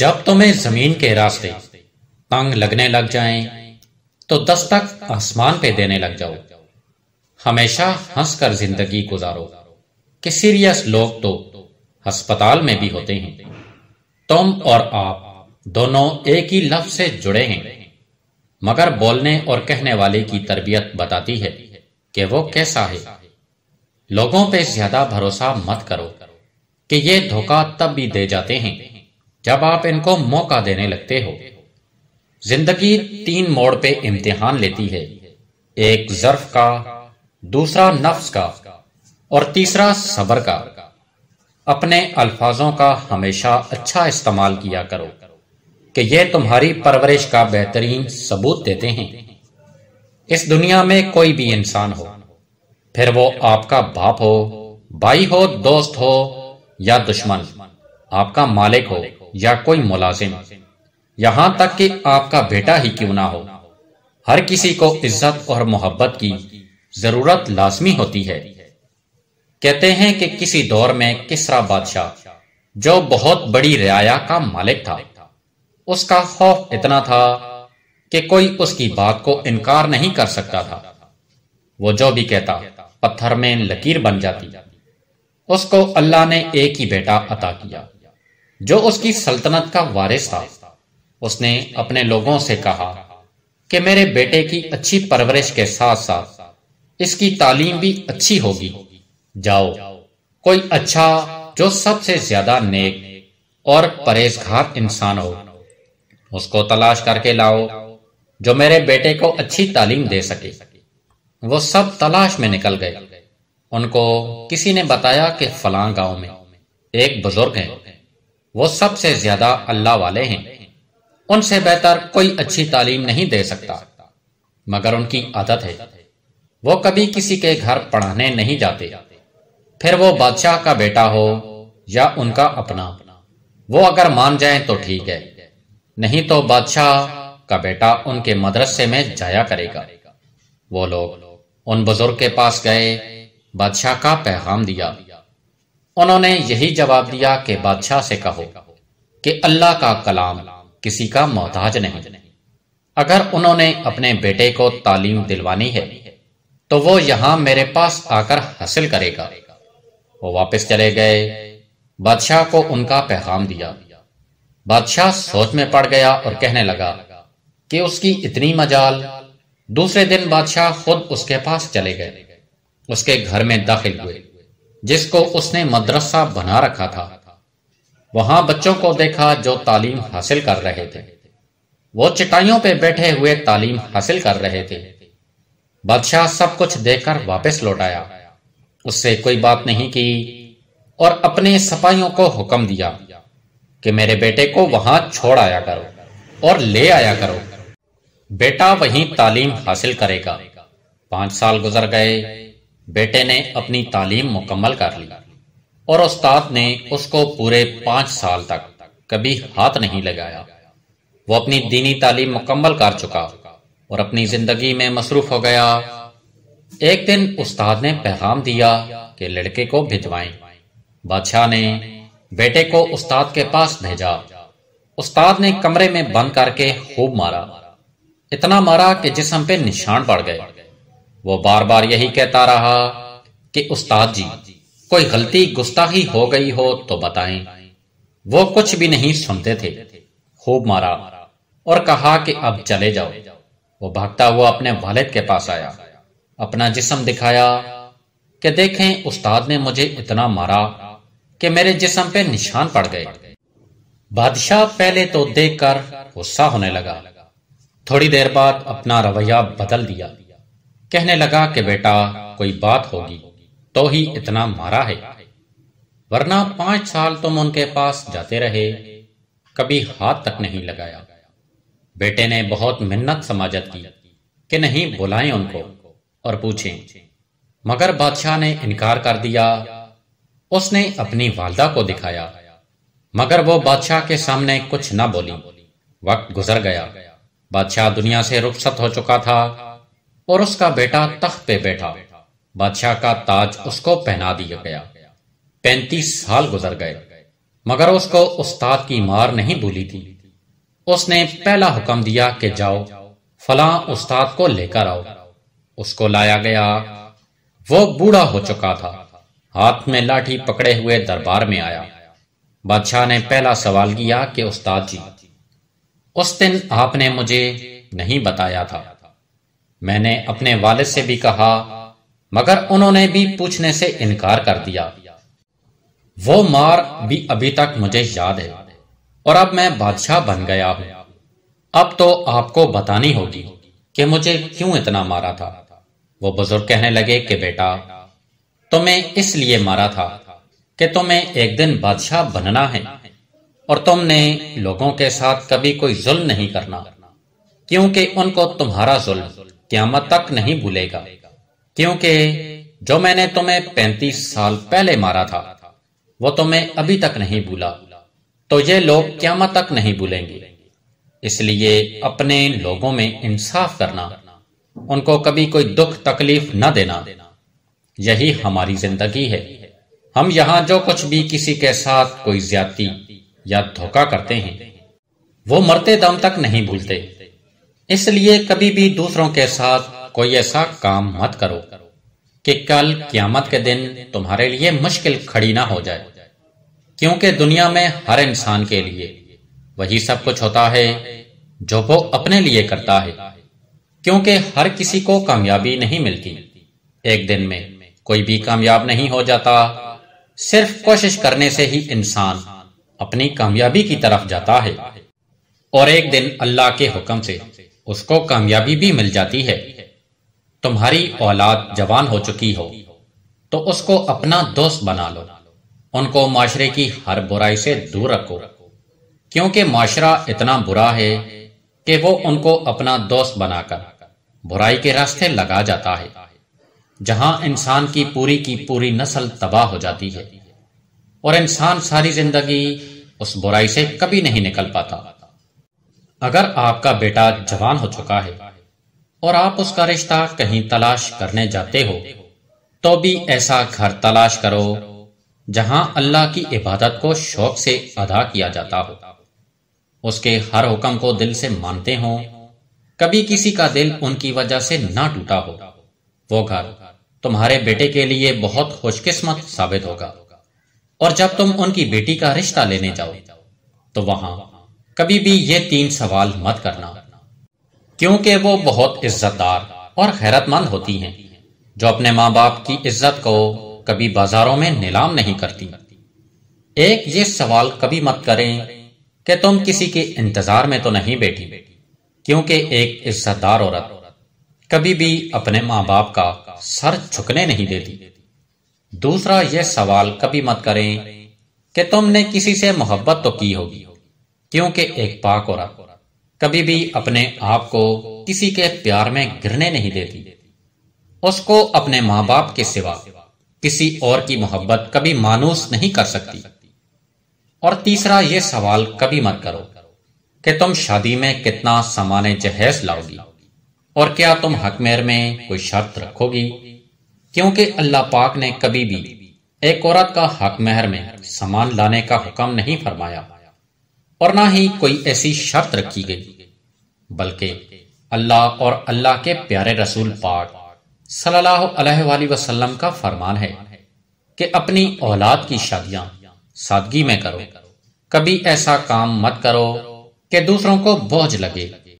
जब तुम्हें जमीन के रास्ते तंग लगने लग जाएं, तो दस्तक आसमान पे देने लग जाओ हमेशा हंसकर जिंदगी गुजारो कि सीरियस लोग तो अस्पताल में भी होते हैं तुम और आप दोनों एक ही लफ्ज से जुड़े हैं मगर बोलने और कहने वाले की तरबियत बताती है कि वो कैसा है लोगों पे ज्यादा भरोसा मत करो कि ये धोखा तब भी दे जाते हैं जब आप इनको मौका देने लगते हो जिंदगी तीन मोड़ पे इम्तिहान लेती है एक जर्फ का दूसरा नफ्स का और तीसरा सबर का अपने अल्फाजों का हमेशा अच्छा इस्तेमाल किया करो कि यह तुम्हारी परवरिश का बेहतरीन सबूत देते हैं इस दुनिया में कोई भी इंसान हो फिर वो आपका बाप हो भाई हो दोस्त हो या दुश्मन आपका मालिक हो या कोई मुलाजिम यहां तक कि आपका बेटा ही क्यों ना हो हर किसी को इज्जत और मोहब्बत की जरूरत लाजमी होती है कहते हैं कि किसी दौर में किसरा बादशाह जो बहुत बड़ी रियाया का मालिक था उसका खौफ इतना था कि कोई उसकी बात को इनकार नहीं कर सकता था वो जो भी कहता पत्थर में लकीर बन जाती उसको अल्लाह ने एक ही बेटा अता किया जो उसकी सल्तनत का वारिस था उसने अपने लोगों से कहा कि मेरे बेटे की अच्छी परवरिश के साथ साथ इसकी तालीम भी अच्छी होगी जाओ कोई अच्छा जो सबसे ज्यादा नेक और परहेजगार इंसान हो उसको तलाश करके लाओ जो मेरे बेटे को अच्छी तालीम दे सके वो सब तलाश में निकल गए उनको किसी ने बताया कि फलां गांव में एक बुजुर्ग हैं वो सबसे ज्यादा अल्लाह वाले हैं उनसे बेहतर कोई अच्छी तालीम नहीं दे सकता मगर उनकी आदत है वो कभी किसी के घर पढ़ाने नहीं जाते फिर वो बादशाह का बेटा हो या उनका अपना वो अगर मान जाए तो ठीक है नहीं तो बादशाह का बेटा उनके मदरसे में जाया करेगा वो लोग उन बुजुर्ग के पास गए बादशाह का पैगाम दिया उन्होंने यही जवाब दिया कि बादशाह से कहो कि अल्लाह का कलाम किसी का मोहताज नहीं अगर उन्होंने अपने बेटे को तालीम दिलवानी है तो वो यहां मेरे पास आकर हासिल करेगा वो वापस चले गए बादशाह को उनका पैगाम दिया बादशाह सोच में पड़ गया और कहने लगा कि उसकी इतनी मजाल दूसरे दिन बादशाह खुद उसके पास चले गए उसके घर में दाखिल हुए जिसको उसने मदरसा बना रखा था वहां बच्चों को देखा जो तालीम हासिल कर रहे थे वो चटाइयों पे बैठे हुए तालीम हासिल कर रहे थे बादशाह सब कुछ देखकर वापस लौट आया उससे कोई बात नहीं की और अपने सिपाहियों को हुक्म दिया कि मेरे बेटे को वहां छोड़ आया करो और ले आया करो बेटा वहीं तालीम हासिल करेगा पांच साल गुजर गए बेटे ने अपनी तालीम मुकम्मल कर ली और उस्ताद ने उसको पूरे पांच साल तक कभी हाथ नहीं लगाया वो अपनी दीनी तालीम मुकम्मल कर चुका और अपनी जिंदगी में मसरूफ हो गया एक दिन उस्ताद ने पैगाम दिया कि लड़के को भिजवाएं। बादशाह ने बेटे को उस्ताद के पास भेजा उस्ताद ने कमरे में बंद करके खूब मारा इतना मारा कि जिसम पे निशान पड़ गए वो बार बार यही कहता रहा कि उस्ताद जी कोई गलती गुस्ताखी हो गई हो तो बताएं वो कुछ भी नहीं सुनते थे खूब मारा और कहा कि अब चले जाओ वो भागता हुआ अपने वालिद के पास आया अपना जिसम दिखाया कि देखें उस्ताद ने मुझे इतना मारा कि मेरे जिसम पे निशान पड़ गए बादशाह पहले तो देखकर गुस्सा होने लगा थोड़ी देर बाद अपना रवैया बदल दिया कहने लगा कि बेटा कोई बात होगी तो ही इतना मारा है वरना पांच साल तुम उनके पास जाते रहे कभी हाथ तक नहीं लगाया बेटे ने बहुत मिन्नत समाजत की कि नहीं बुलाएं उनको और पूछें मगर बादशाह ने इनकार कर दिया उसने अपनी वालदा को दिखाया मगर वो बादशाह के सामने कुछ ना बोली वक्त गुजर गया बादशाह दुनिया से रुखसत हो चुका था और उसका बेटा तख्त पे बैठा बादशाह का ताज उसको पहना दिया गया पैंतीस साल गुजर गए मगर उसको उस्ताद की मार नहीं भूली थी उसने पहला हुक्म दिया कि जाओ फला उस्ताद को लेकर आओ उसको लाया गया वो बूढ़ा हो चुका था हाथ में लाठी पकड़े हुए दरबार में आया बादशाह ने पहला सवाल किया कि उस्ताद जी उस दिन आपने मुझे नहीं बताया था मैंने अपने वालिद से भी कहा मगर उन्होंने भी पूछने से इनकार कर दिया वो मार भी अभी तक मुझे याद है और अब मैं बादशाह बन गया हूं अब तो आपको बतानी होगी कि मुझे क्यों इतना मारा था वो बुजुर्ग कहने लगे कि बेटा तुम्हें इसलिए मारा था कि तुम्हें एक दिन बादशाह बनना है और तुमने लोगों के साथ कभी कोई जुल्म नहीं करना क्योंकि उनको तुम्हारा जुल्म क्यामत तक नहीं भूलेगा क्योंकि जो मैंने तुम्हें पैंतीस साल पहले मारा था वो तुम्हें अभी तक नहीं भूला तो ये लोग क्यामत तक नहीं भूलेंगे इसलिए अपने लोगों में इंसाफ करना उनको कभी कोई दुख तकलीफ न देना यही हमारी जिंदगी है हम यहां जो कुछ भी किसी के साथ कोई ज्यादा या धोखा करते हैं वो मरते दम तक नहीं भूलते इसलिए कभी भी दूसरों के साथ कोई ऐसा काम मत करो कि कल क्यामत के दिन तुम्हारे लिए मुश्किल खड़ी ना हो जाए क्योंकि दुनिया में हर इंसान के लिए वही सब कुछ होता है जो वो अपने लिए करता है क्योंकि हर किसी को कामयाबी नहीं मिलती एक दिन में कोई भी कामयाब नहीं हो जाता सिर्फ कोशिश करने से ही इंसान अपनी कामयाबी की तरफ जाता है और एक दिन अल्लाह के हुक्म से उसको कामयाबी भी मिल जाती है तुम्हारी औलाद जवान हो चुकी हो तो उसको अपना दोस्त बना लो उनको माशरे की हर बुराई से दूर रखो क्योंकि माशरा इतना बुरा है कि वो उनको अपना दोस्त बनाकर बुराई के रास्ते लगा जाता है जहां इंसान की पूरी की पूरी नस्ल तबाह हो जाती है और इंसान सारी जिंदगी उस बुराई से कभी नहीं निकल पाता अगर आपका बेटा जवान हो चुका है और आप उसका रिश्ता कहीं तलाश करने जाते हो तो भी ऐसा घर तलाश करो जहां अल्लाह की इबादत को शौक से अदा किया जाता हो उसके हर हुक्म को दिल से मानते हो कभी किसी का दिल उनकी वजह से ना टूटा हो वो घर तुम्हारे बेटे के लिए बहुत खुशकिस्मत साबित होगा और जब तुम उनकी बेटी का रिश्ता लेने जाओ तो वहां कभी भी ये तीन सवाल मत करना क्योंकि वो बहुत इज्जतदार और हैरतमंद होती हैं जो अपने माँ बाप की इज्जत को कभी बाजारों में नीलाम नहीं करती एक ये सवाल कभी मत करें कि तुम किसी के इंतजार में तो नहीं बैठी क्योंकि एक इज्जतदार औरत कभी भी अपने माँ बाप का सर झुकने नहीं देती दूसरा यह सवाल कभी मत करें कि तुमने किसी से मोहब्बत तो की होगी क्योंकि एक पाक और कभी भी अपने आप को किसी के प्यार में गिरने नहीं देती उसको अपने माँ बाप के सिवा किसी और की मोहब्बत कभी मानूस नहीं कर सकती और तीसरा ये सवाल कभी मत करो कि तुम शादी में कितना सामान्य जहेज लाओगी और क्या तुम हकमेर में कोई शर्त रखोगी क्योंकि अल्लाह पाक ने कभी भी एक औरत का हकमहर में सामान लाने का हुक्म नहीं फरमाया और ना ही कोई ऐसी शर्त रखी गई बल्कि अल्लाह और अल्लाह के प्यारे रसूल पाक सल्लल्लाहु अलैहि वसल्लम का फरमान है कि अपनी औलाद की शादियां सादगी में करो कभी ऐसा काम मत करो कि दूसरों को बोझ लगे